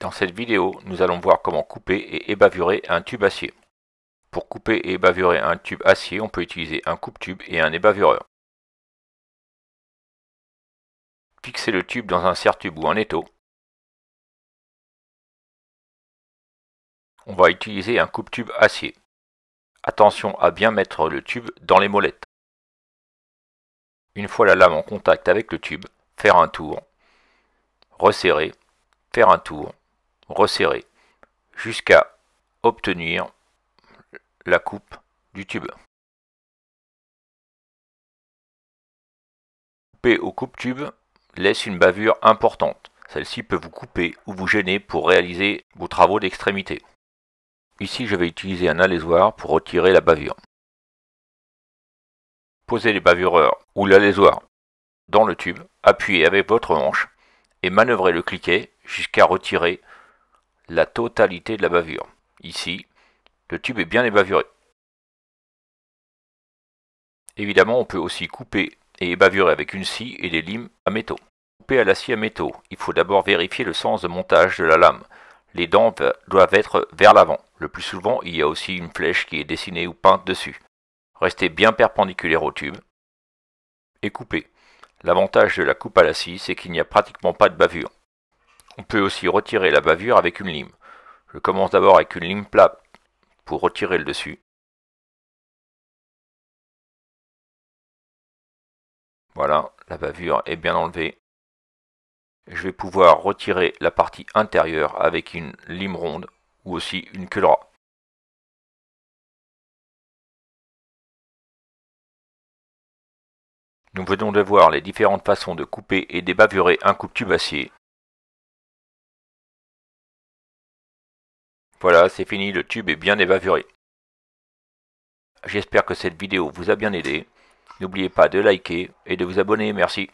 Dans cette vidéo, nous allons voir comment couper et ébavurer un tube acier. Pour couper et ébavurer un tube acier, on peut utiliser un coupe-tube et un ébavureur. Fixez le tube dans un serre-tube ou un étau. On va utiliser un coupe-tube acier. Attention à bien mettre le tube dans les molettes. Une fois la lame en contact avec le tube, faire un tour, resserrer, faire un tour, resserrer jusqu'à obtenir la coupe du tube. Couper au coupe-tube laisse une bavure importante. Celle-ci peut vous couper ou vous gêner pour réaliser vos travaux d'extrémité. Ici, je vais utiliser un alésoir pour retirer la bavure. Posez les bavureurs ou l'alésoir dans le tube, appuyez avec votre hanche et manœuvrez le cliquet jusqu'à retirer la totalité de la bavure. Ici, le tube est bien ébavuré. Évidemment, on peut aussi couper et ébavurer avec une scie et des limes à métaux. Couper à la scie à métaux, il faut d'abord vérifier le sens de montage de la lame. Les dents doivent être vers l'avant. Le plus souvent, il y a aussi une flèche qui est dessinée ou peinte dessus. Restez bien perpendiculaire au tube et coupez. L'avantage de la coupe à la scie, c'est qu'il n'y a pratiquement pas de bavure. On peut aussi retirer la bavure avec une lime. Je commence d'abord avec une lime plate pour retirer le dessus. Voilà, la bavure est bien enlevée. Je vais pouvoir retirer la partie intérieure avec une lime ronde ou aussi une cullera. Nous venons de voir les différentes façons de couper et débavurer un coupe-tube acier. Voilà, c'est fini, le tube est bien évaporé. J'espère que cette vidéo vous a bien aidé. N'oubliez pas de liker et de vous abonner, merci.